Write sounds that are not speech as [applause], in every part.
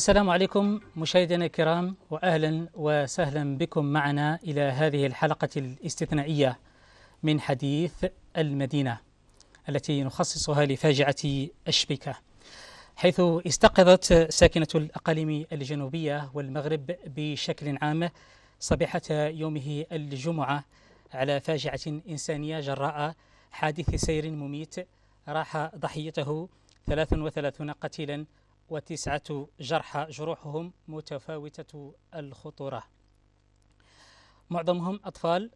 السلام عليكم مشاهدينا الكرام واهلا وسهلا بكم معنا الى هذه الحلقه الاستثنائيه من حديث المدينه التي نخصصها لفاجعه الشبيكه حيث استيقظت ساكنه الاقاليم الجنوبيه والمغرب بشكل عام صبيحه يومه الجمعه على فاجعه انسانيه جراء حادث سير مميت راح ضحيته 33 قتيلا وتسعة جرحى جروحهم متفاوتة الخطورة معظمهم أطفال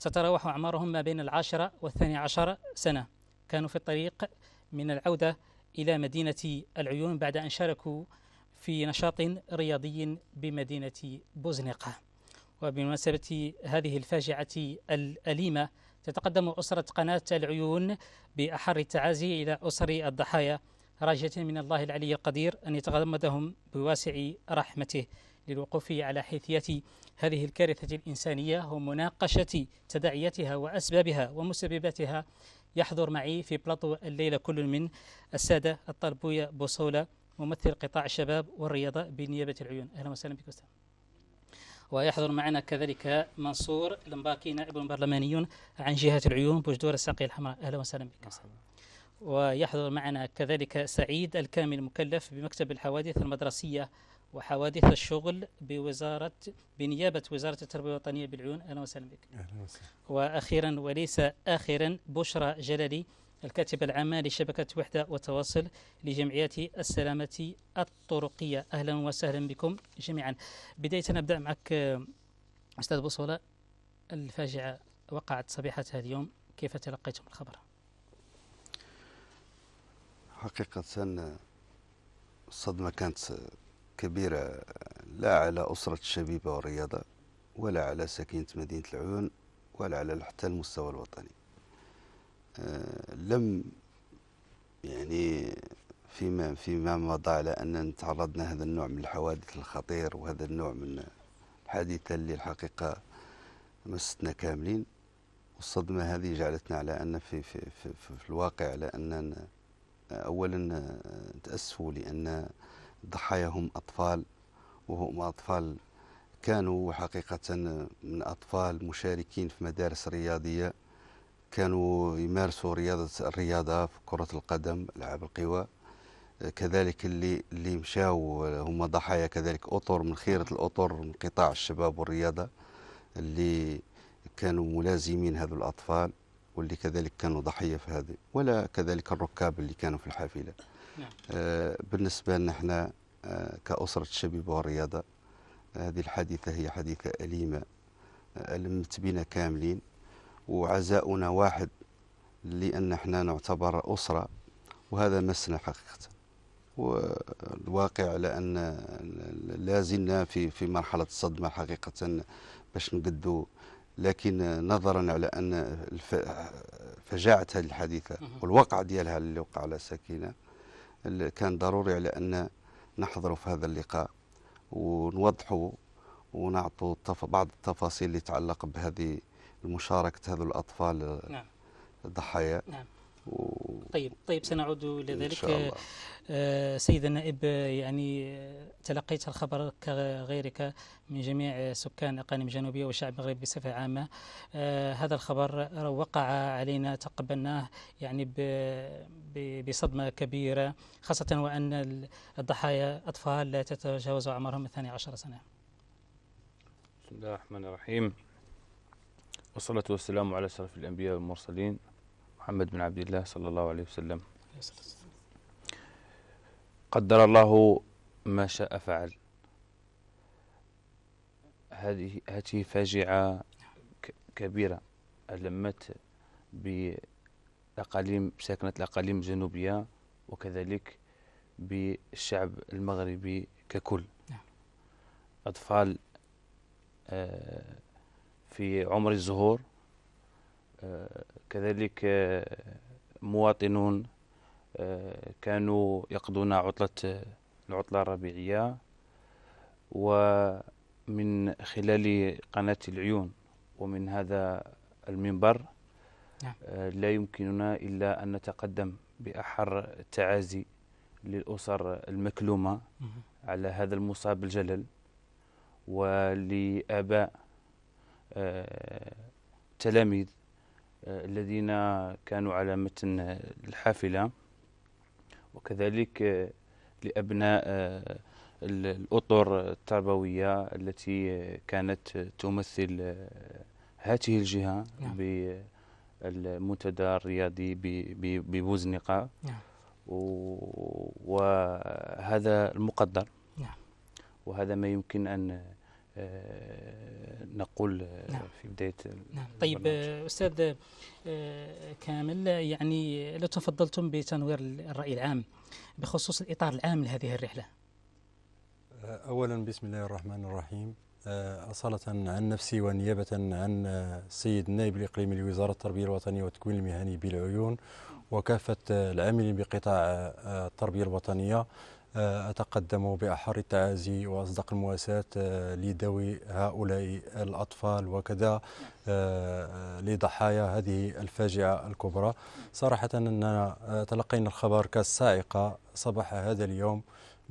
تتراوح أعمارهم ما بين العاشرة والثاني عشر سنة كانوا في الطريق من العودة إلى مدينة العيون بعد أن شاركوا في نشاط رياضي بمدينة بوزنقة وبمناسبة هذه الفاجعة الأليمة تتقدم أسرة قناة العيون بأحر التعازي إلى أسر الضحايا راجة من الله العلي القدير أن يتغمدهم بواسع رحمته للوقوف على حيثية هذه الكارثة الإنسانية ومناقشة تداعياتها وأسبابها ومسبباتها يحضر معي في بلاطو الليلة كل من السادة الطربوية بوصولة ممثل قطاع الشباب والرياضة بنيابة العيون أهلا وسهلا بك أستاذ ويحضر معنا كذلك منصور لمباكي نائب برلماني عن جهة العيون بوجدور الساقية الحمراء أهلا وسهلا بك أهلا. ويحضر معنا كذلك سعيد الكامل المكلف بمكتب الحوادث المدرسية وحوادث الشغل بوزارة بنيابة وزارة التربية الوطنيه بالعيون أهلا وسهلا بك أهلا وسهلا وأخيرا وليس آخرا بشرى جلالي الكاتبة العامة لشبكة وحدة وتواصل لجمعية السلامة الطرقية أهلا وسهلا بكم جميعا بداية نبدأ معك أستاذ بوصولة الفاجعة وقعت صبيحة اليوم كيف تلقيتم الخبر؟ حقيقة الصدمة كانت كبيرة لا على أسرة الشبيبة والرياضة ولا على سكينة مدينة العيون ولا على حتى المستوى الوطني آه، لم يعني فيما فيما مضى على أننا تعرضنا هذا النوع من الحوادث الخطير وهذا النوع من الحادثة اللي الحقيقة مستنا كاملين والصدمة هذه جعلتنا على أن في, في, في, في الواقع على أننا أولا آه، تأسفوا لأن الضحايا هم أطفال وهم أطفال كانوا حقيقة آه، من أطفال مشاركين في مدارس رياضية كانوا يمارسوا رياضة الرياضة في كرة القدم ألعاب القوى آه، كذلك اللي اللي مشاو هما ضحايا كذلك أطر من خيرة الأطر من قطاع الشباب والرياضة اللي كانوا ملازمين هذو الأطفال واللي كذلك كانوا ضحيه في هذه ولا كذلك الركاب اللي كانوا في الحافله نعم. آه، بالنسبه لنا احنا آه، كاسره الشبيبه والرياضه آه، هذه الحادثه هي حادثه اليمه المت بنا كاملين وعزاؤنا واحد لان احنا نعتبر اسره وهذا مسنا حقيقه والواقع على ان لا زلنا في في مرحله الصدمه حقيقه باش نقدوا لكن نظرا على أن فجاعة هذه الحادثة والوقع ديالها اللي وقع على سكينة كان ضروري على أن نحضروا في هذا اللقاء ونوضحوا ونعطوا بعض التفاصيل اللي تتعلق بهذه مشاركة هذو الأطفال نعم. الضحايا نعم. و... طيب طيب سنعود الى ذلك سيد النائب يعني آه، تلقيت الخبر كغيرك من جميع سكان اقاليم جنوبيه والشعب المغربي بصفه عامه آه، هذا الخبر وقع علينا تقبلناه يعني بصدمه كبيره خاصه وان الضحايا اطفال لا تتجاوز عمرهم 12 سنه بسم الله الرحمن الرحيم والصلاة والسلام على أشرف الأنبياء والمرسلين محمد بن عبد الله صلى الله عليه وسلم قدر الله ما شاء فعل هذه هذه فاجعة كبيرة ألمت بالأقاليم ساكنة الأقاليم الجنوبية وكذلك بالشعب المغربي ككل نعم. أطفال آه، في عمر الزهور كذلك آه، مواطنون آه، كانوا يقضون عطلة العطلة الربيعية ومن خلال قناة العيون ومن هذا المنبر نعم. آه، لا يمكننا إلا أن نتقدم بأحر التعازي للأسر المكلومة على هذا المصاب الجلل ولآباء تلاميذ الذين كانوا على متن الحافلة وكذلك آه، لأبناء آه، الأطر التربوية التي كانت تمثل آه، هذه الجهة نعم. بالمنتدى الرياضي ببوزنقة نعم. وهذا المقدر نعم. وهذا ما يمكن أن نقول آه، نعم. في بداية نعم. طيب آه، أستاذ آه، كامل يعني لو تفضلتم بتنوير الرأي العام بخصوص الإطار العام لهذه الرحلة أولا بسم الله الرحمن الرحيم أصالة عن نفسي ونيابة عن السيد النائب الإقليمي لوزارة التربية الوطنية والتكوين المهني بالعيون وكافة العاملين بقطاع التربية الوطنية أتقدم بأحر التعازي وأصدق المواساة آه، لذوي هؤلاء الأطفال وكذا آه، آه، لضحايا هذه الفاجعة الكبرى صراحة أننا تلقينا الخبر كالصاعقة صباح هذا اليوم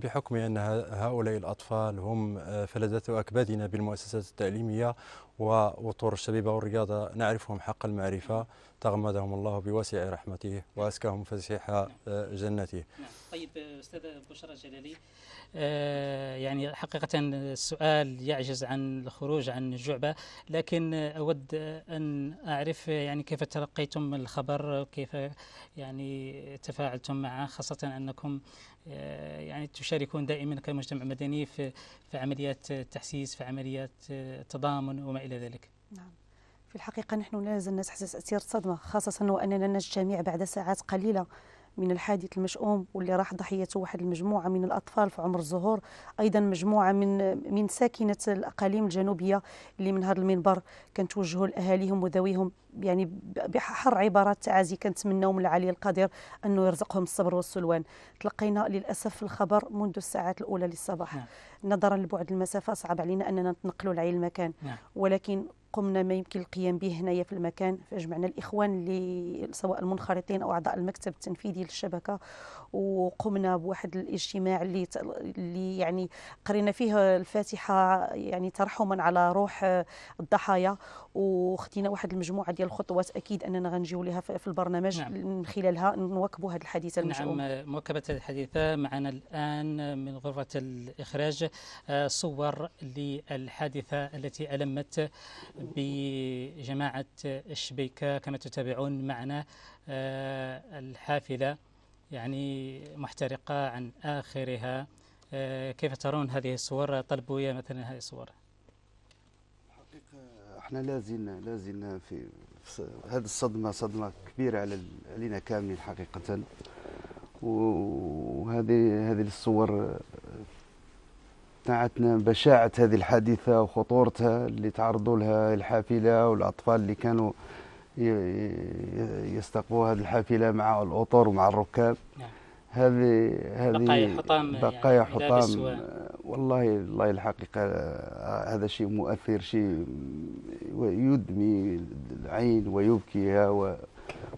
بحكم أن هؤلاء الأطفال هم فلذات أكبادنا بالمؤسسات التعليمية ووطور الشبيبة والرياضة نعرفهم حق المعرفة تغمدهم الله بواسع رحمته وأسكاهم فسيح جنته طيب استاذه بشرى جلالي آه، يعني حقيقه السؤال يعجز عن الخروج عن الجعبه لكن اود ان اعرف يعني كيف تلقيتم الخبر كيف يعني تفاعلتم معه خاصه انكم آه، يعني تشاركون دائما كمجتمع مدني في في عمليات تحسيس في عمليات تضامن وما الى ذلك نعم في الحقيقه نحن لا نزال تحت أثير صدمة خاصه واننا نجتمع بعد ساعات قليله من الحادث المشؤوم واللي راح ضحيته واحد المجموعه من الاطفال في عمر الزهور ايضا مجموعه من من ساكنه الاقاليم الجنوبيه اللي من هذا المنبر كنتوجهوا لاهاليهم وذويهم يعني بحر عبارات تعازي كنتمناو من العلي القدير انه يرزقهم الصبر والسلوان تلقينا للاسف الخبر منذ الساعات الاولى للصباح نعم. نظرا لبعد المسافه صعب علينا اننا نتنقلوا لعي المكان نعم. ولكن قمنا ما يمكن القيام به هنايا في المكان فجمعنا الاخوان اللي سواء المنخرطين او اعضاء المكتب التنفيذي للشبكه وقمنا بواحد الاجتماع اللي اللي يعني قرينا فيه الفاتحه يعني ترحما على روح الضحايا وخدينا واحد المجموعه ديال الخطوات اكيد اننا غنجيو لها في البرنامج نعم. من خلالها نواكبوا هذه الحديثه المشؤوم نعم مواكبه الحديثه معنا الان من غرفه الاخراج آه، صور للحادثه التي المت بجماعة الشبيكة كما تتابعون معنا آه، الحافلة يعني محترقة عن آخرها آه، كيف ترون هذه الصور طلبوية مثلا هذه الصور حقيقة احنا لازلنا لازلنا في هذه الصدمة صدمة كبيرة على علينا كاملين حقيقة وهذه هذه الصور تاعتنا بشاعة هذه الحادثة وخطورتها اللي تعرضوا لها الحافلة والأطفال اللي كانوا يستقبلوا هذه الحافلة مع الأطر ومع الركاب نعم. هذه هذه بقايا حطام يعني بقايا يعني حطام والله والله الحقيقة آه، هذا شيء مؤثر شيء يدمي العين ويبكيها و...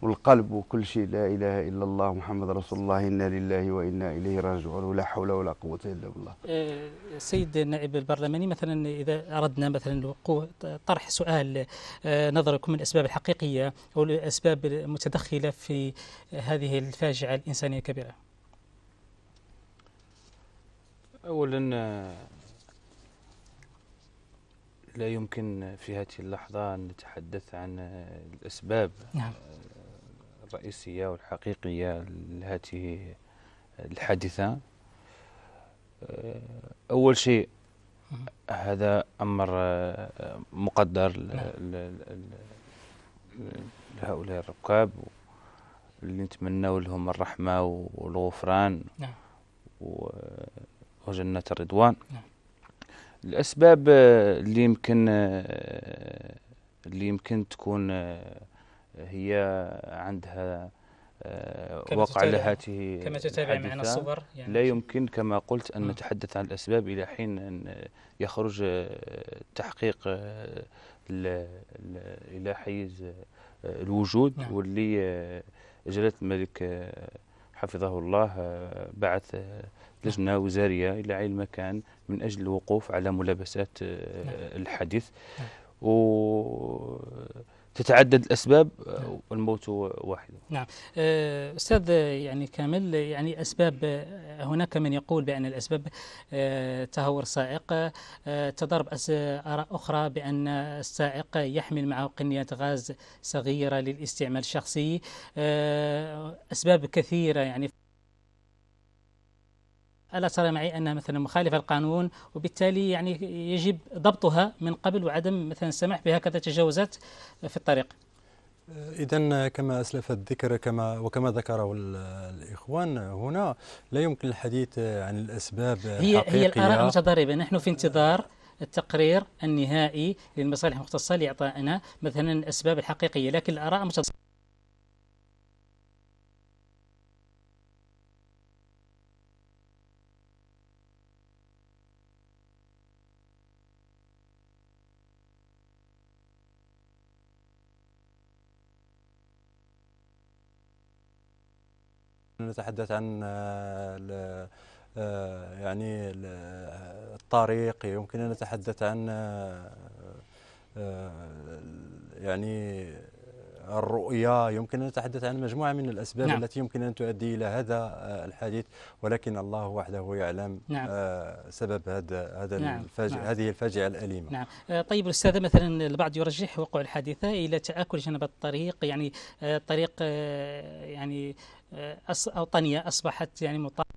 والقلب وكل شيء لا اله الا الله محمد رسول الله انا لله وانا اليه راجعون ولا حول ولا قوه الا بالله. السيد إيه، النائب البرلماني مثلا اذا اردنا مثلا طرح سؤال إيه، نظركم الاسباب الحقيقيه او الاسباب المتدخله في هذه الفاجعه الانسانيه الكبيره. اولا لا يمكن في هذه اللحظة أن نتحدث عن الأسباب نعم. الرئيسية والحقيقية لهذه الحادثة أه، أول شيء هذا أمر مقدر نعم. لهؤلاء الركاب اللي نتمنوا لهم الرحمة والغفران نعم. وجنة الرضوان نعم. الاسباب آه، اللي يمكن آه، اللي يمكن تكون آه، هي عندها وقع لها كما تتابع معنا الصور يعني لا يمكن كما قلت ان نتحدث عن الاسباب الى حين أن يخرج التحقيق الى حيز الوجود نعم. واللي جلاله الملك حفظه الله آه، بعث آه، لجنة وزارية إلى عين المكان من أجل الوقوف على ملابسات آه، نعم. الحديث نعم. و تتعدد الاسباب آه، نعم. والموت واحد. نعم آه، استاذ آه، يعني كامل يعني اسباب هناك من يقول بان الاسباب تهور سائق تضرب اراء اخرى بان السائق يحمل معه قنيه غاز صغيره للاستعمال الشخصي اسباب كثيره يعني ألا ترى معي أنها مثلا مخالفة القانون وبالتالي يعني يجب ضبطها من قبل وعدم مثلا السماح بهكذا تجاوزات في الطريق إذا كما أسلف الذكر كما وكما ذكره الإخوان هنا لا يمكن الحديث عن الأسباب هي الحقيقية. هي الآراء متضاربة نحن في انتظار التقرير النهائي للمصالح المختصة لإعطائنا مثلا الأسباب الحقيقية لكن الآراء متضاربة نتحدث عن آه، آه، يعني الطريق يمكن ان نتحدث عن آه، يعني الرؤية يمكن أن نتحدث عن مجموعة من الأسباب نعم. التي يمكن أن تؤدي إلى هذا الحادث ولكن الله وحده يعلم نعم. سبب هذا هذا نعم. الفاج... نعم. هذه الفاجعة الأليمة نعم. طيب أستاذ مثلا البعض يرجح وقوع الحادثة إلى تآكل جنب الطريق يعني الطريق يعني آه، أوطنية أصبحت يعني مطالبة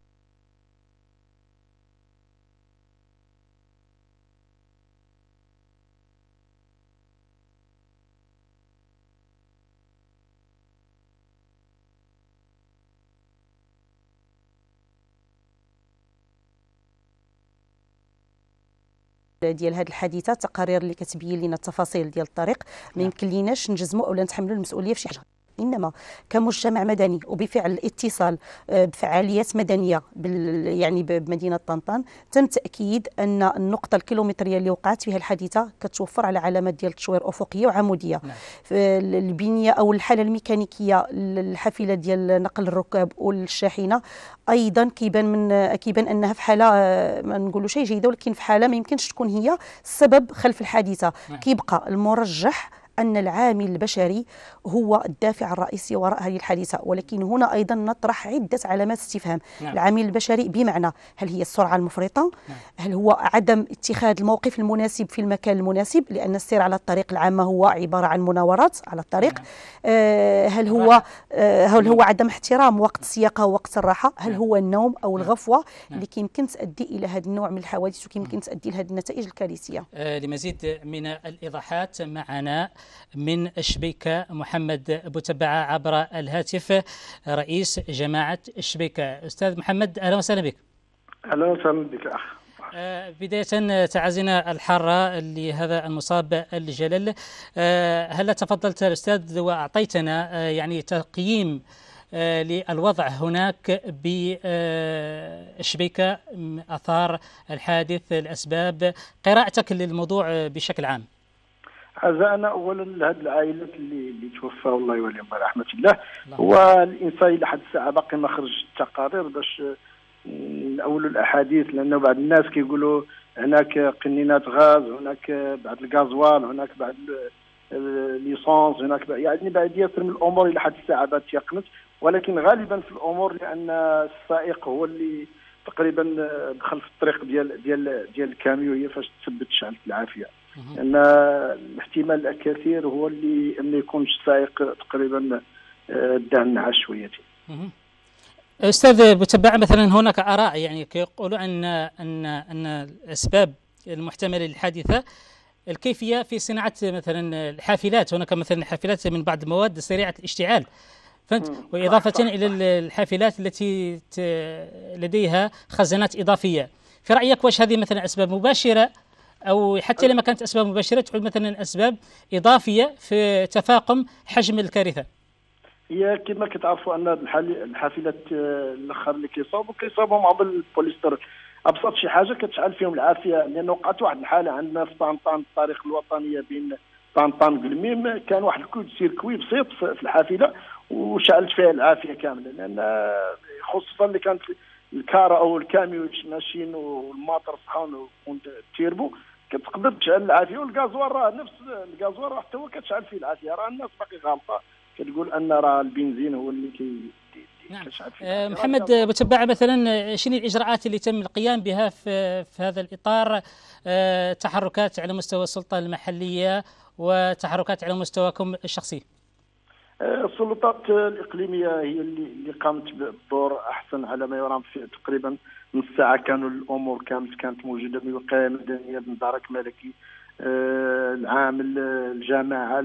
ديال هذه الحادثه التقارير اللي كتبين لنا التفاصيل ديال الطريق نعم. ما يمكن ليناش نجزموا اولا نتحملوا المسؤوليه في شي حاجه انما كمجتمع مدني وبفعل اتصال آه، بفعاليات مدنيه يعني بمدينه طنطا تم تاكيد ان النقطه الكيلومتريه اللي وقعت فيها الحادثه كتوفر على علامات ديال التشوير افقيه وعموديه نعم. البنيه او الحاله الميكانيكيه الحافله ديال نقل الركاب والشاحنه ايضا كيبان من كيبان انها في حاله آه، ما نقولوا شيء جيده ولكن في حاله ما يمكنش تكون هي السبب خلف الحادثه نعم. كيبقى المرجح أن العامل البشري هو الدافع الرئيسي وراء هذه الحادثة ولكن هنا أيضا نطرح عدة علامات استفهام نعم. العامل البشري بمعنى هل هي السرعة المفرطة نعم. هل هو عدم اتخاذ الموقف المناسب في المكان المناسب لأن السير على الطريق العامة هو عبارة عن مناورات على الطريق نعم. آه هل هو آه هل هو نعم. عدم احترام وقت السياقة ووقت الراحة هل نعم. هو النوم أو نعم. الغفوة نعم. اللي كيمكن تؤدي إلى هذا النوع من الحوادث وكيمكن نعم. تؤدي لهذه النتائج الكارثية آه لمزيد من الإيضاحات معنا من شبيكة محمد بوتبعة عبر الهاتف رئيس جماعة شبيكة أستاذ محمد أهلا وسهلا بك أهلا وسهلا بك أخ آه، بداية تعازينا الحارة لهذا المصاب الجلل آه، هل تفضلت الأستاذ وأعطيتنا آه، يعني تقييم للوضع هناك بشبيكة أثار الحادث الأسباب قراءتك للموضوع بشكل عام انا اولا لهاد العائلات اللي اللي توفى الله يوليهم رحمه الله والانسان الى حد الساعه باقي ما خرج التقارير باش نأولوا الاحاديث لانه بعض الناس كيقولوا هناك قنينات غاز هناك بعض الغازوال هناك بعض ليسونس هناك يعني بعد ياسر من الامور الى حد الساعه بات تيقنت ولكن غالبا في الامور لان السائق هو اللي تقريبا دخل في الطريق ديال ديال ديال الكاميو هي فاش تثبت شعلت العافيه ان الاحتمال الكثير هو اللي ما يكونش سائق تقريبا آه، الدهن على شويتين استاذ بتبع مثلا هناك اراء يعني يقولوا ان ان ان الاسباب المحتمله للحادثه الكيفيه في صناعه مثلا الحافلات هناك مثلا حافلات من بعض المواد سريعه الاشتعال فهمت واضافه الى الحافلات التي لديها خزانات اضافيه في رايك واش هذه مثلا اسباب مباشره او حتى لما كانت اسباب مباشره تعود مثلا اسباب اضافيه في تفاقم حجم الكارثه هي كما كتعرفوا ان الحافلات آه، الاخر اللي كيصابوا كيصابوا عبر البوليستر ابسط شي حاجه كتشعل فيهم العافيه لانه وقعت واحد الحاله عندنا في طنطان الطريق الوطنيه بين طنطان قلميم كان واحد الكود سيركوي بسيط في الحافله وشعلت فيها العافيه كامله لان خصوصا اللي كانت الكاره او الكاميو ماشيين والماطر صحاون تيربو كتقدر تشعل العافيه والكازوار راه نفس الكازوار راه حتى هو كتشعل فيه العافيه راه الناس باقي غالطه كتقول ان راه البنزين هو اللي كي نعم. آه، محمد متبع مثلا شنو الاجراءات اللي تم القيام بها في, في هذا الاطار آه، تحركات على مستوى السلطه المحليه وتحركات على مستواكم الشخصي آه، السلطات الاقليميه هي اللي قامت بدور احسن على ما يرام في تقريبا نص ساعه كانوا الامور كانت كانت موجوده من الوقايه المدنيه المدرك الملكي آه، العام العامل الجماعه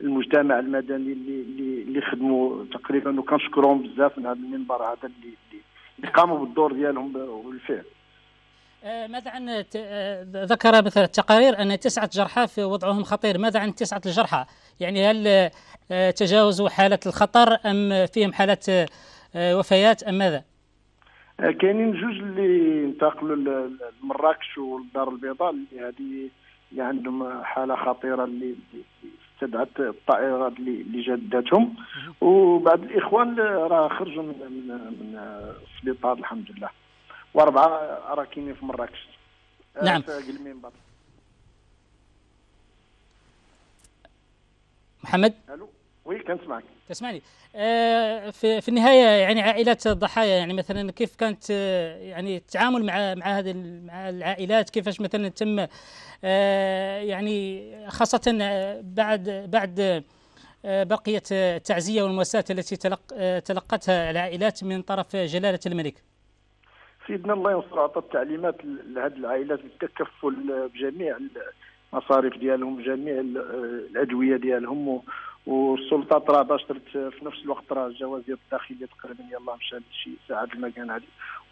المجتمع المدني اللي اللي اللي خدموا تقريبا وكنشكرهم بزاف من هذا المنبر هذا اللي اللي قاموا بالدور ديالهم بالفعل آه، ماذا عن آه، ذكر مثل التقارير ان تسعه جرحى في وضعهم خطير، ماذا عن تسعه الجرحى؟ يعني هل تجاوزوا حاله الخطر ام فيهم حالات وفيات ام ماذا؟ آه، كاينين جوج اللي انتقلوا لمراكش والدار البيضاء اللي هذه اللي عندهم حاله خطيره اللي استدعت الطائرات اللي اللي جادتهم وبعض الاخوان راه خرجوا من من السبيطار الحمد لله واربعه راه كاينين في مراكش آه، نعم في محمد الو وي كنسمعك اسمعني آه في, في النهايه يعني عائلات الضحايا يعني مثلا كيف كانت آه، يعني التعامل مع مع هذه مع العائلات كيفاش مثلا تم آه يعني خاصه آه، بعد بعد آه، بقيه التعزيه والمواساه التي تلق تلقتها العائلات من طرف جلاله الملك سيدنا الله ينصر عطى التعليمات لهذه العائلات بالتكفل بجميع المصاريف ديالهم جميع الادويه ديالهم والسلطات راه باشرت في نفس الوقت الجواز ديال الداخليه تقريبا يلاه مشى لشي ساعه المكان هذه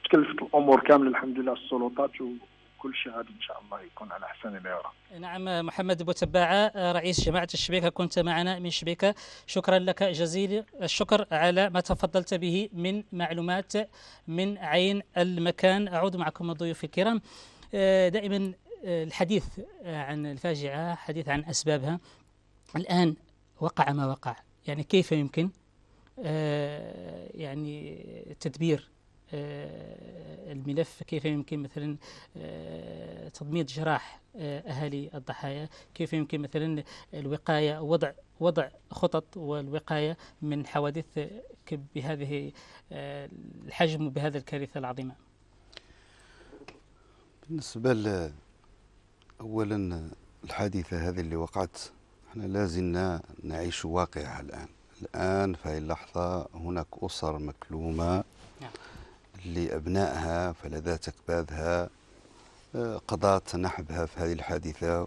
تكلفت الامور كامله الحمد لله السلطات وكل شيء غادي ان شاء الله يكون على احسن ما يرام. نعم محمد بوتباعه رئيس جماعه الشبيكه كنت معنا من شبيكه شكرا لك جزيل الشكر على ما تفضلت به من معلومات من عين المكان اعود معكم الضيوف الكرام آه، دائما آه، الحديث عن الفاجعه حديث عن اسبابها الان وقع ما وقع يعني كيف يمكن آه، يعني تدبير آه، الملف كيف يمكن مثلا آه، تضميد جراح اهالي الضحايا كيف يمكن مثلا الوقايه وضع وضع خطط والوقايه من حوادث بهذه الحجم وبهذا الكارثه العظيمه بالنسبه اولا الحادثه هذه اللي وقعت احنا لازلنا نعيش واقع الآن الآن في هذه اللحظة هناك أسر مكلومة نعم. لأبنائها فلذات أكبادها آه، قضات نحبها في هذه الحادثة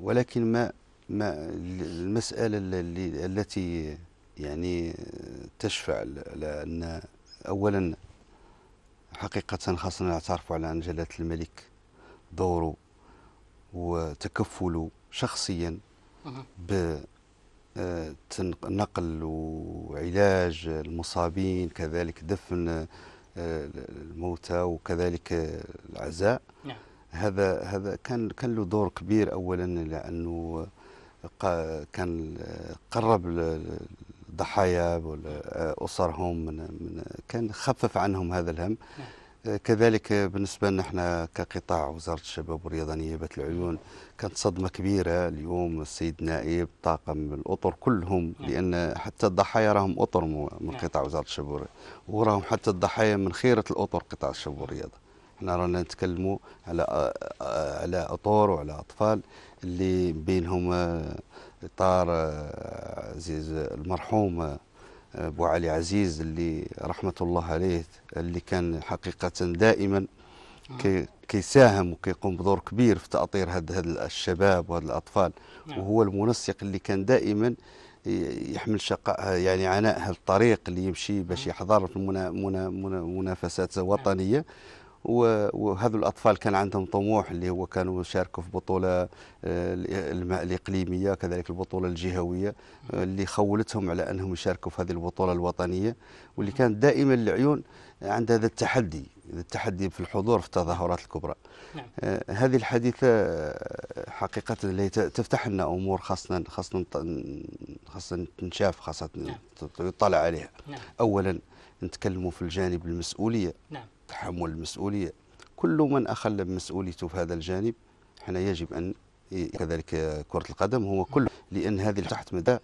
ولكن ما ما المسألة اللي التي يعني آه، تشفع لأن أولا حقيقة خاصنا نعترف على أن جلالة الملك دوره وتكفله شخصيا بنقل آه، وعلاج المصابين كذلك دفن آه، الموتى وكذلك العزاء نعم. هذا هذا كان كان له دور كبير اولا لانه كان قرب الضحايا آه، اسرهم من من كان خفف عنهم هذا الهم نعم. كذلك بالنسبة لنا احنا كقطاع وزارة الشباب والرياضة نيابة العيون كانت صدمة كبيرة اليوم السيد نائب طاقم الأطر كلهم لأن حتى الضحايا راهم أطر من نعم. قطاع وزارة الشباب وراهم حتى الضحايا من خيرة الأطر قطاع الشباب والرياضة احنا رانا نتكلموا على على أطر وعلى أطفال اللي بينهم إطار عزيز آه، المرحوم آه، ابو علي عزيز اللي رحمه الله عليه اللي كان حقيقه دائما آه. كي كيساهم وكيقوم بدور كبير في تاطير هاد, هاد الشباب وهاد الاطفال نعم. وهو المنسق اللي كان دائما يحمل شقاء يعني عناء هالطريق اللي يمشي باش آه. يحضر في المنا منا منا منافسات نعم. وطنيه وهذو الاطفال كان عندهم طموح اللي هو كانوا شاركوا في بطوله آه، الاقليميه كذلك البطوله الجهويه آه، اللي خولتهم على انهم يشاركوا في هذه البطوله الوطنيه واللي كانت دائما العيون عند هذا التحدي التحدي في الحضور في التظاهرات الكبرى نعم. آه، هذه الحديثة حقيقة اللي تفتح لنا أمور خاصة خاصة خاصة تنشاف خاصة نعم. يطلع عليها نعم. أولا نتكلموا في الجانب المسؤولية نعم. تحمل المسؤولية كل من أخل بمسؤوليته في هذا الجانب حنا يجب أن كذلك كرة القدم هو كل لأن هذه تحت مدى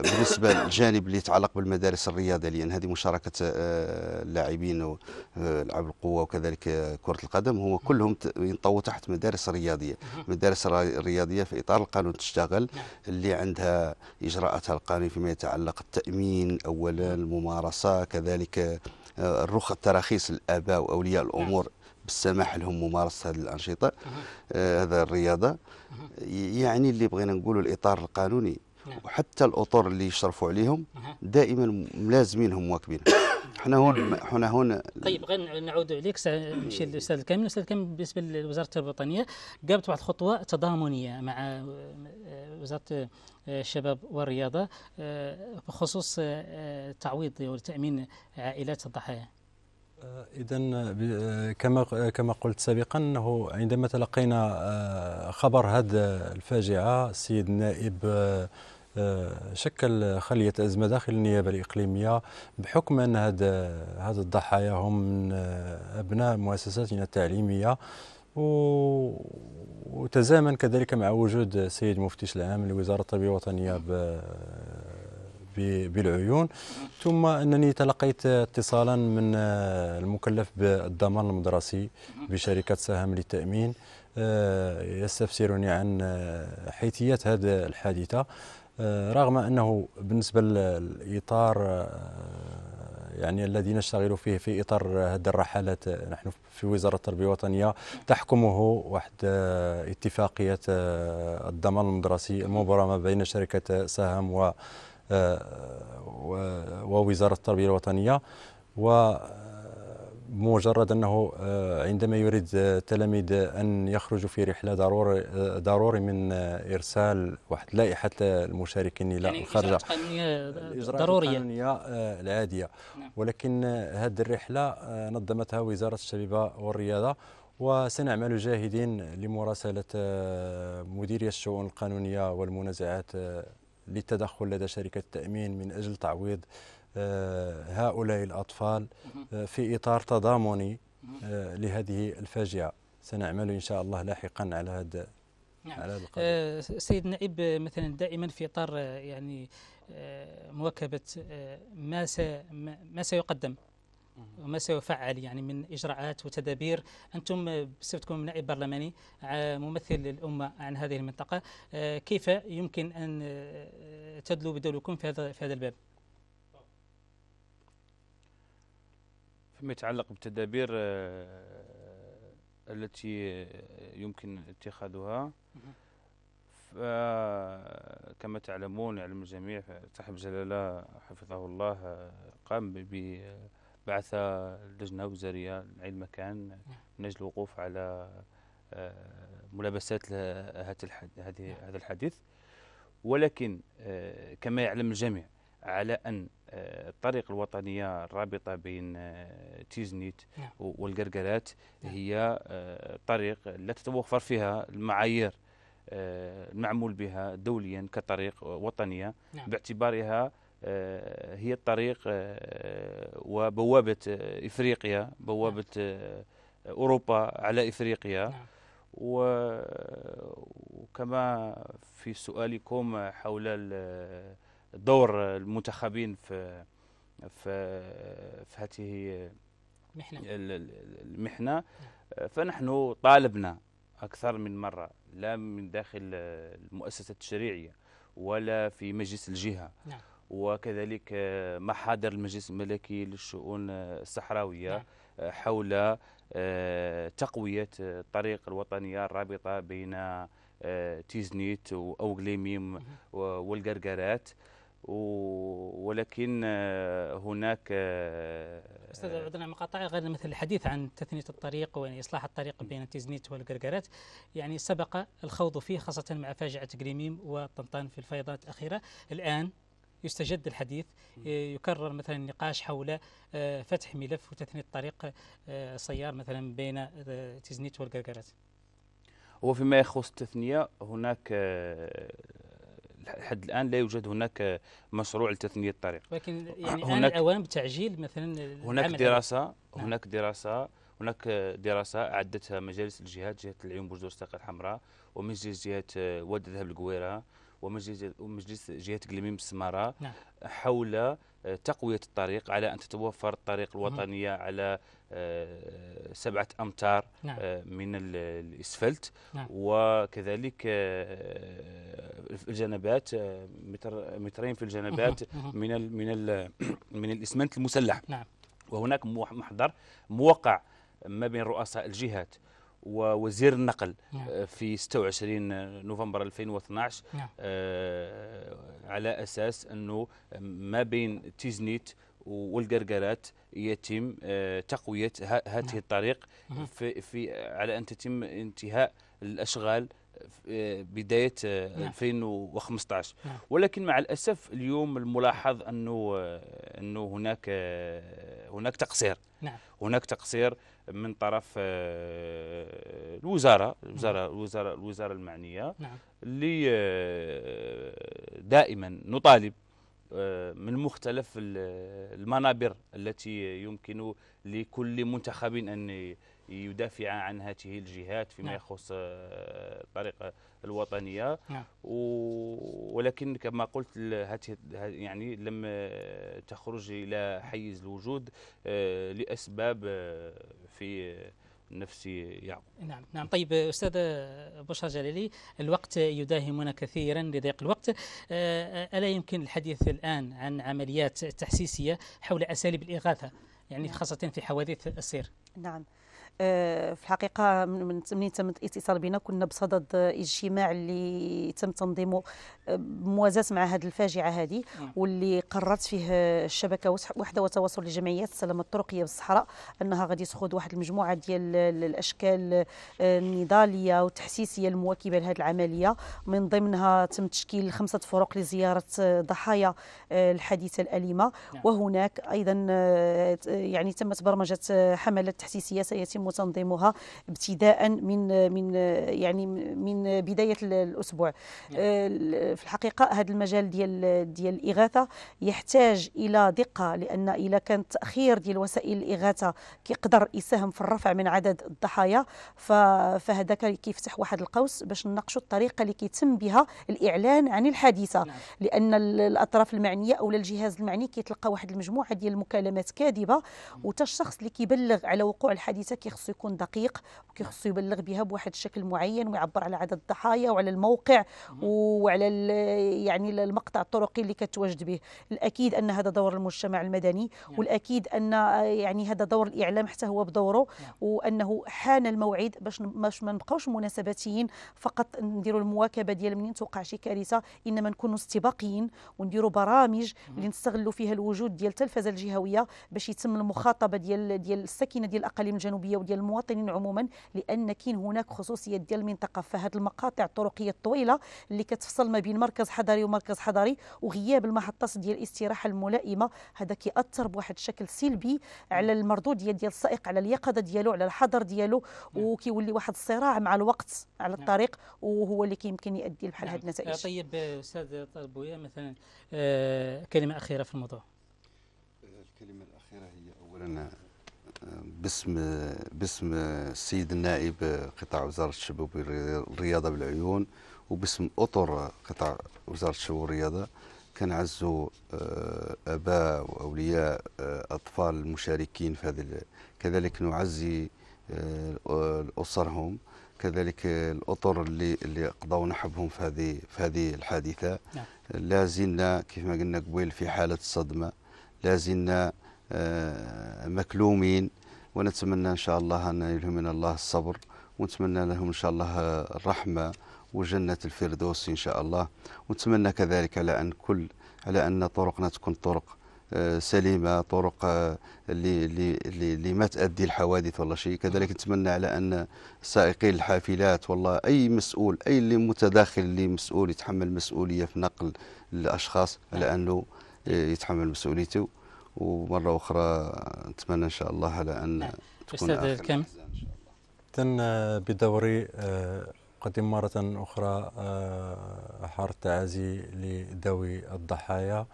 بالنسبة للجانب اللي يتعلق بالمدارس الرياضة لأن هذه مشاركة اللاعبين آه، ولعب آه، القوة وكذلك كرة القدم هو كلهم ينطوا تحت مدارس رياضية مدارس رياضية في إطار القانون تشتغل اللي عندها إجراءاتها القانونية فيما يتعلق التأمين أولا الممارسة كذلك آه، الرخ تراخيص الاباء واولياء نعم. الامور بالسماح لهم ممارسه هذه الانشطه آه، هذا الرياضه يعني اللي بغينا نقولوا الاطار القانوني نعم. وحتى الاطر اللي يشرفوا عليهم دائما ملازمينهم واكبينهم احنا هون احنا هون طيب غير نعود عليك نمشي للاستاذ الكامل، الاستاذ الكامل بالنسبه لوزاره التربيه الوطنيه قامت واحد الخطوه تضامنيه مع آه، وزاره آه، الشباب والرياضه آه، بخصوص تعويض وتامين عائلات الضحايا. اذا كما كما قلت سابقا انه عندما تلقينا خبر هذه الفاجعه السيد النائب شكل خلية أزمة داخل النيابة الإقليمية بحكم أن هذا هذا الضحايا هم من آه، أبناء مؤسساتنا التعليمية وتزامن كذلك مع وجود السيد المفتش العام لوزارة الطبية الوطنية بالعيون ثم انني تلقيت اتصالا من آه، المكلف بالضمان المدرسي بشركه سهم للتامين آه، يستفسرني عن حيثيات هذه الحادثه آه، رغم انه بالنسبه للاطار آه، يعني الذي نشتغل فيه في اطار هذه الرحلات آه، نحن في وزاره التربيه الوطنيه تحكمه واحد اتفاقيه الضمان المدرسي المبرمه بين شركه سهم و ووزاره التربيه الوطنيه و بمجرد أنه آه، عندما يريد آه، التلاميذ أن يخرجوا في رحلة ضروري آه، ضروري من إرسال واحد لائحة المشاركين إلى يعني الخارج ضرورية القانونية العادية نعم. ولكن هذه الرحلة نظمتها وزارة الشباب والرياضة وسنعمل جاهدين لمراسلة مديرية الشؤون القانونية والمنازعات للتدخل لدى شركة التأمين من أجل تعويض آه، هؤلاء الأطفال آه، في إطار تضامني آه، لهذه الفاجعة سنعمل إن شاء الله لاحقا على هذا نعم. على آه سيد النائب مثلا دائما في اطار يعني مواكبه ما ما سيقدم وما سيفعل يعني من اجراءات وتدابير انتم بصفتكم نائب برلماني ممثل للامه عن هذه المنطقه كيف يمكن ان تدلوا بدوركم في هذا في هذا الباب؟ فيما يتعلق بالتدابير آه، التي يمكن اتخاذها كما تعلمون يعلم الجميع صاحب جلالة حفظه الله قام ببعث لجنة وزارية لعين مكان من أجل الوقوف على آه، ملابسات هذا الحديث ولكن آه، كما يعلم الجميع على ان آه، الطريق الوطنيه الرابطه بين آه، تيزنيت نعم. والقرقرات نعم. هي آه، طريق لا تتوفر فيها المعايير المعمول بها دوليا كطريق وطنيه نعم. باعتبارها هي الطريق وبوابه افريقيا بوابه نعم. اوروبا على افريقيا نعم. وكما في سؤالكم حول دور المنتخبين في في في هذه المحنة. المحنة فنحن طالبنا أكثر من مرة لا من داخل المؤسسة التشريعية ولا في مجلس الجهة نعم. وكذلك محاضر المجلس الملكي للشؤون الصحراوية نعم. حول آه، تقوية الطريق الوطنية الرابطة بين آه، تيزنيت وأوغليميم والقرقرات ولكن آه، هناك آه، استاذ عدنان مقاطع غير مثل الحديث عن تثنيه الطريق ويعني اصلاح الطريق بين تيزنيت والقرقرات يعني سبق الخوض فيه خاصه مع فاجعه قريميم وطنطان في الفيضانات الاخيره الان يستجد الحديث آه، يكرر مثلا النقاش حول فتح ملف وتثنيه طريق السيار مثلا بين تيزنيت والقرقرات هو فيما يخص التثنيه هناك لحد الان لا يوجد هناك مشروع لتثنيه الطريق ولكن يعني هناك اوان بتعجيل مثلا هناك دراسه نعم. هناك دراسه هناك دراسه اعدتها مجالس الجهات جهه العيون برج الساقه الحمراء ومجلس جهه واد ذهب القويره ومجلس جهه قليميم السماره نعم. حول تقوية الطريق على أن تتوفر الطريق الوطنية على آه، سبعة أمتار نعم. آه، من الإسفلت نعم. وكذلك آه، الجنبات متر مترين في الجنبات من من [coughs] من الإسمنت المسلح نعم. وهناك محضر موقع ما بين رؤساء الجهات ووزير النقل نعم. آه، في 26 نوفمبر 2012 نعم. آه، على اساس انه ما بين تيزنيت والقرقرات يتم آه، تقويه هذه نعم. الطريق في, في على ان تتم انتهاء الاشغال بدايه نعم. 2015 نعم. ولكن مع الاسف اليوم الملاحظ انه انه هناك هناك تقصير نعم. هناك تقصير من طرف آه، الوزاره نعم. الوزاره الوزاره, الوزارة المعنيه نعم. اللي آه، دائما نطالب آه، من مختلف المنابر التي يمكن لكل منتخب ان يدافع عن هذه الجهات فيما نعم. يخص آه، الطريقه الوطنيه نعم. ولكن كما قلت هاته... يعني لم تخرج الى حيز الوجود آه، لاسباب آه، في نفس يعقوب نعم نعم طيب استاذ بشار جلالي الوقت يداهمنا كثيرا لضيق الوقت الا يمكن الحديث الان عن عمليات تحسيسيه حول اساليب الاغاثه يعني نعم. خاصه في حوادث السير نعم آه، في الحقيقة من منين تم الاتصال بنا كنا بصدد اجتماع اللي تم تنظيمه بموازاة آه، مع هذه الفاجعة هذه نعم. واللي قررت فيه الشبكة وحدة وتواصل لجمعيات السلامة الطرقية بالصحراء أنها غادي تخوض واحد المجموعة ديال الأشكال آه، النضالية والتحسيسية المواكبة لهذه العملية من ضمنها تم تشكيل خمسة فرق لزيارة ضحايا الحادثة الأليمة نعم. وهناك أيضا يعني تمت برمجة حملات تحسيسية سيتم وتنظيمها ابتداء من من يعني من بدايه الاسبوع آه، في الحقيقه هذا المجال ديال ديال الاغاثه يحتاج الى دقه لان اذا كان التاخير ديال وسائل الاغاثه كيقدر يساهم في الرفع من عدد الضحايا فهذا كيفتح واحد القوس باش نناقشوا الطريقه اللي كيتم بها الاعلان عن الحادثه نعم. لان الاطراف المعنيه او الجهاز المعني كيتلقى واحد المجموعه ديال المكالمات كاذبه وتا الشخص اللي كيبلغ على وقوع الحادثه خصو يكون دقيق وكي خصو يبلغ بها بواحد الشكل معين ويعبر على عدد الضحايا وعلى الموقع وعلى يعني المقطع الطرقي اللي كتواجد به الاكيد ان هذا دور المجتمع المدني نعم. والاكيد ان يعني هذا دور الاعلام حتى هو بدوره نعم. وانه حان الموعد باش ما نبقاوش مناسباتيين فقط نديروا المواكبه ديال منين توقع شي كارثه انما نكونوا استباقيين ونديروا برامج اللي نستغلوا فيها الوجود ديال التلفزه الجهويه باش يتم المخاطبه ديال ديال السكينه ديال الاقاليم الجنوبيه وديال المواطنين عموما لان كاين هناك خصوصيه ديال المنطقه فهاد المقاطع الطرقيه الطويله اللي كتفصل ما بين مركز حضري ومركز حضري وغياب المحطات ديال الاستراحه الملائمه هذا كيأثر بواحد الشكل سلبي على المردوديه ديال السائق على اليقظه ديالو على الحضر ديالو نعم. وكيولي واحد الصراع مع الوقت على نعم. الطريق وهو اللي كيمكن يؤدي لبحال هاد نعم. النتائج آه، طيب استاذ طلبويا مثلا آه، كلمه اخيره في الموضوع الكلمه الاخيره هي اولا باسم باسم السيد النائب قطاع وزاره الشباب والرياضه بالعيون وباسم اطر قطاع وزاره الشباب والرياضه كنعزوا آه، اباء واولياء آه، اطفال المشاركين في هذه كذلك نعزي آه، اسرهم كذلك الاطر اللي اللي قضوا نحبهم في هذه في هذه الحادثه نعم. لا زلنا كيف ما قلنا قبيل في حاله الصدمه لا زلنا آه، مكلومين ونتمنى إن شاء الله أن يلهم من الله الصبر ونتمنى لهم إن شاء الله الرحمة وجنة الفردوس إن شاء الله ونتمنى كذلك على أن كل على أن طرقنا تكون طرق آه، سليمة طرق اللي آه، اللي, ما تؤدي الحوادث ولا شيء كذلك نتمنى على أن سائقي الحافلات والله أي مسؤول أي اللي متداخل اللي مسؤول يتحمل مسؤولية في نقل الأشخاص على أنه يتحمل مسؤوليته ومره اخرى نتمنى ان شاء الله على ان نعم. تكون استاذ كم آه، بدوري آه، أقدم مرة أخرى آه، حار التعازي لذوي الضحايا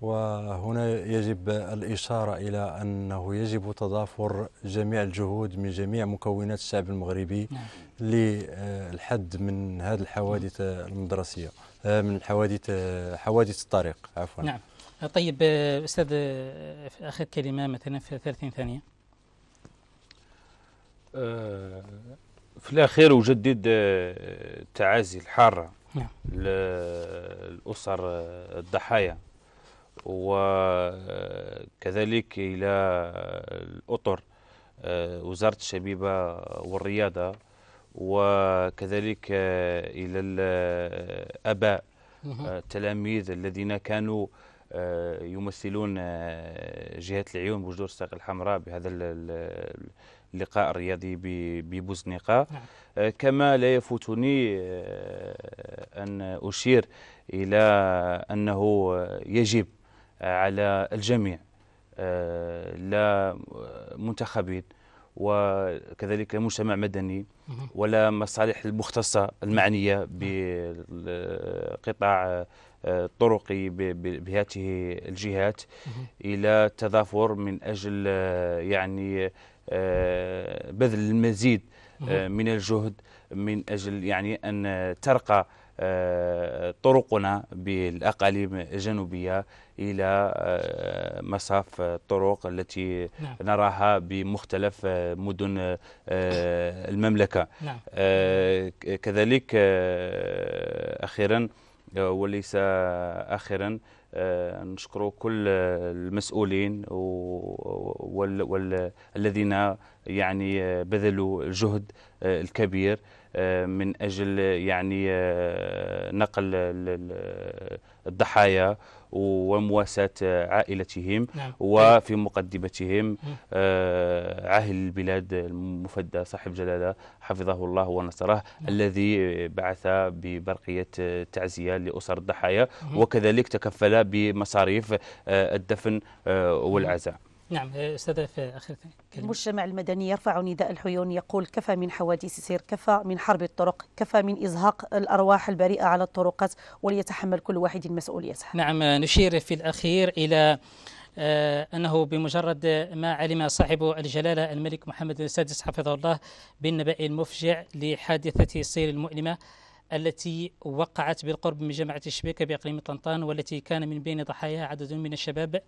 وهنا يجب الإشارة إلى أنه يجب تضافر جميع الجهود من جميع مكونات الشعب المغربي نعم. للحد من هذه الحوادث المدرسية من حوادث حوادث الطريق عفوا نعم. طيب استاذ اخر كلمه مثلا في 30 ثانيه آه، في الاخير اجدد آه، تعازي الحاره نعم. للاسر آه، الضحايا وكذلك الى الاطر وزاره الشبيبه والرياضه وكذلك الى الاباء التلاميذ الذين كانوا آه، يمثلون آه، جهة العيون بجدور الساق الحمراء بهذا اللقاء الرياضي ببوزنيقة نعم. آه، كما لا يفوتني أن أشير إلى أنه يجب على الجميع لا منتخبين وكذلك مجتمع مدني ولا مصالح المختصة المعنية بقطاع الطرقي بهذه الجهات الى تضافر من اجل آه، يعني آه، بذل المزيد آه، من الجهد من اجل يعني ان ترقى طرقنا بالاقاليم الجنوبيه الى مصاف الطرق التي نعم. نراها بمختلف مدن المملكه نعم. كذلك اخيرا آه، وليس اخرا آه، نشكر كل المسؤولين والذين يعني آه، بذلوا الجهد آه، الكبير آه، من اجل يعني نقل الضحايا ومواساة عائلتهم نعم. وفي طيب. مقدمتهم عاهل البلاد المفدى صاحب جلالة حفظه الله ونصره نعم. الذي بعث ببرقية تعزية لأسر الضحايا وكذلك تكفل بمصاريف الدفن والعزاء نعم آه، استاذ في آه، اخر كلمه المجتمع المدني يرفع نداء الحيون يقول كفى من حوادث سير كفى من حرب الطرق كفى من ازهاق الارواح البريئه على الطرقات وليتحمل كل واحد مسؤوليته نعم آه، نشير في الاخير الى أنه بمجرد ما علم صاحب الجلالة الملك محمد السادس حفظه الله بالنبأ المفجع لحادثة السير المؤلمة التي وقعت بالقرب من جامعة الشبيكة بإقليم طنطان والتي كان من بين ضحاياها عدد من الشباب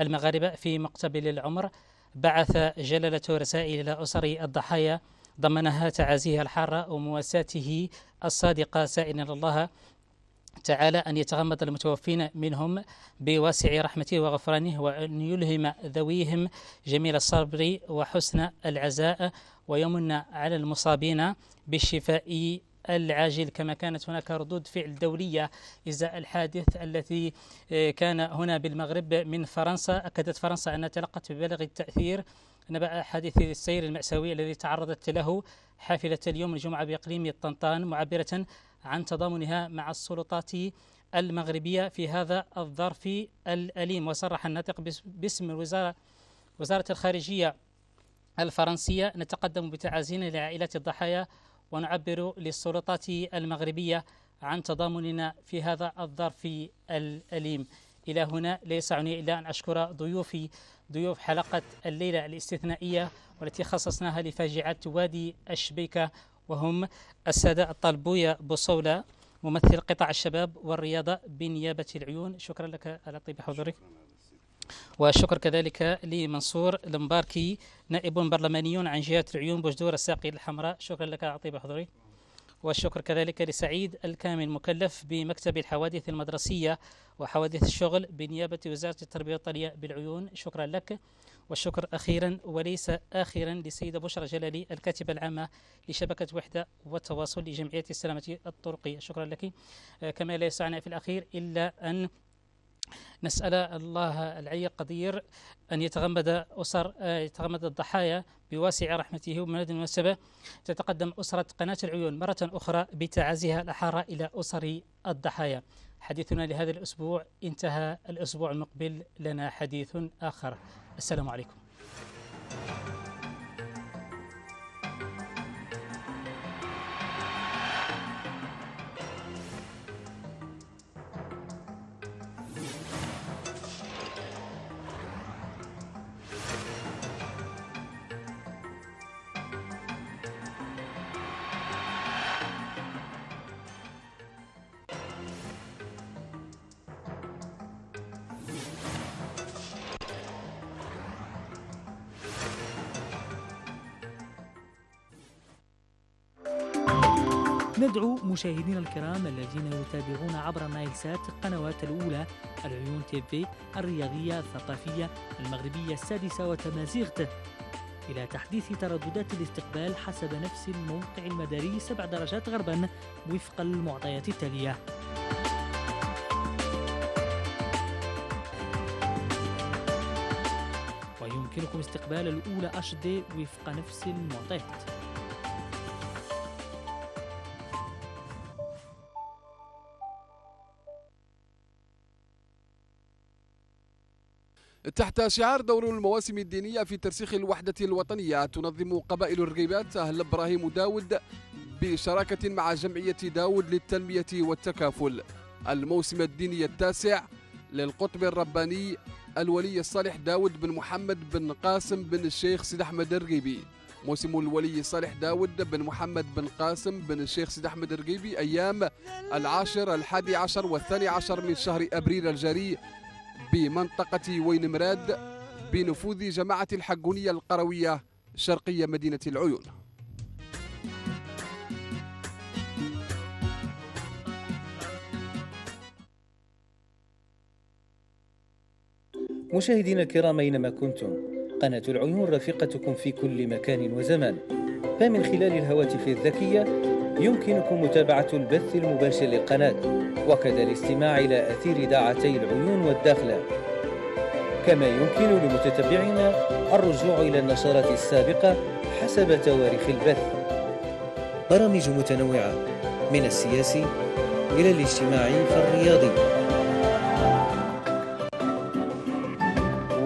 المغاربة في مقتبل العمر بعث جلالته رسائل إلى أسر الضحايا ضمنها تعازيه الحارة ومواساته الصادقة سائلا الله تعالى أن يتغمد المتوفين منهم بواسع رحمته وغفرانه وأن يلهم ذويهم جميل الصبر وحسن العزاء ويمن على المصابين بالشفاء العاجل كما كانت هناك ردود فعل دولية إزاء الحادث التي آه، كان هنا بالمغرب من فرنسا أكدت فرنسا أنها تلقت ببالغ التأثير نبأ حادث السير المأساوي الذي تعرضت له حافلة اليوم الجمعة بإقليم طنطان معبرة عن تضامنها مع السلطات المغربية في هذا الظرف الأليم وصرح الناطق باسم الوزارة وزارة الخارجية الفرنسية نتقدم بتعازينا لعائلات الضحايا ونعبر للسلطات المغربية عن تضامننا في هذا الظرف الأليم إلى هنا لا يسعني إلا أن أشكر ضيوفي ضيوف حلقة الليلة الاستثنائية والتي خصصناها لفاجعة وادي الشبيكة وهم السادة الطلبوية بوصولة ممثل قطاع الشباب والرياضة بنيابة العيون شكرا لك على طيب حضورك والشكر كذلك لمنصور المباركي نائب برلماني عن جهة العيون بوجدور الساقية الحمراء شكرا لك عطيب حضوري والشكر كذلك لسعيد الكامل المكلف بمكتب الحوادث المدرسية وحوادث الشغل بنيابة وزارة التربية الطالية بالعيون شكرا لك والشكر أخيرا وليس آخرا لسيدة بشرى جلالي الكاتبة العامة لشبكة وحدة والتواصل لجمعية السلامة الطرقية شكرا لك آه، كما لا يسعنا في الأخير إلا أن نسأل الله العلي القدير أن يتغمد أسر آه، يتغمد الضحايا بواسع رحمته ومن المناسبة تتقدم أسرة قناة العيون مرة أخرى بتعازيها الأحارة إلى أسر الضحايا حديثنا لهذا الأسبوع انتهى الأسبوع المقبل لنا حديث آخر السلام عليكم مشاهدينا الكرام الذين يتابعون عبر مايل سات القنوات الأولى العيون تي في الرياضية الثقافية المغربية السادسة وتمازيغت إلى تحديث ترددات الاستقبال حسب نفس الموقع المداري سبع درجات غربا وفق المعطيات التالية ويمكنكم استقبال الأولى HD وفق نفس المعطيات تحت شعار دور المواسم الدينية في ترسيخ الوحدة الوطنية تنظم قبائل الرقيبات أهل إبراهيم داود بشراكة مع جمعية داود للتنمية والتكافل الموسم الديني التاسع للقطب الرباني الولي الصالح داود بن محمد بن قاسم بن الشيخ سيد أحمد الرقيبي موسم الولي الصالح داود بن محمد بن قاسم بن الشيخ سيد أحمد الرقيبي أيام العاشر الحادي عشر والثاني عشر من شهر أبريل الجاري بمنطقة وينمراد بنفوذ جماعة الحقونية القروية شرقية مدينة العيون مشاهدينا الكرام أينما كنتم قناة العيون رفيقتكم في كل مكان وزمان فمن خلال الهواتف الذكية يمكنكم متابعة البث المباشر للقناة وكذا الاستماع إلى أثير دعتي العيون والداخلة كما يمكن لمتتبعينا الرجوع إلى النشرات السابقة حسب تواريخ البث برامج متنوعة من السياسي إلى الاجتماعي فالرياضي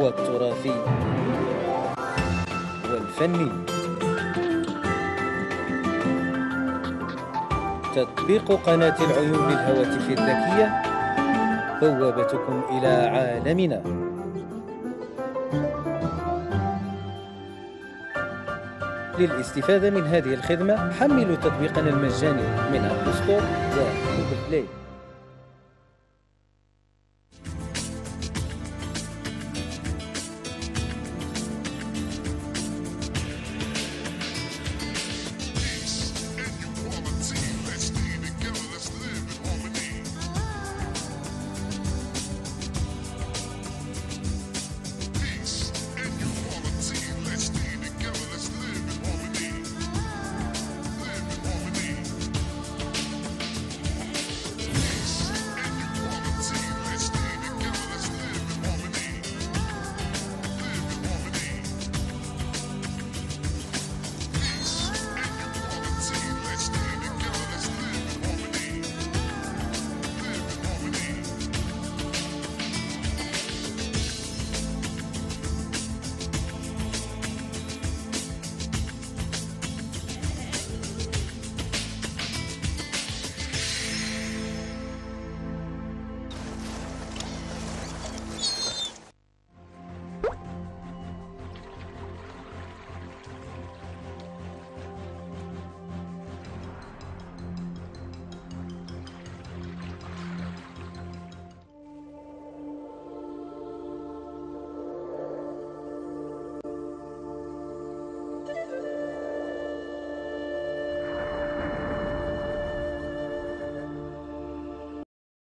والتراثي والفني تطبيق قناة العيون للهواتف الذكية بوابتكم إلى عالمنا للاستفادة من هذه الخدمة حملوا تطبيقنا المجاني من أبل ستور وجوجل بلاي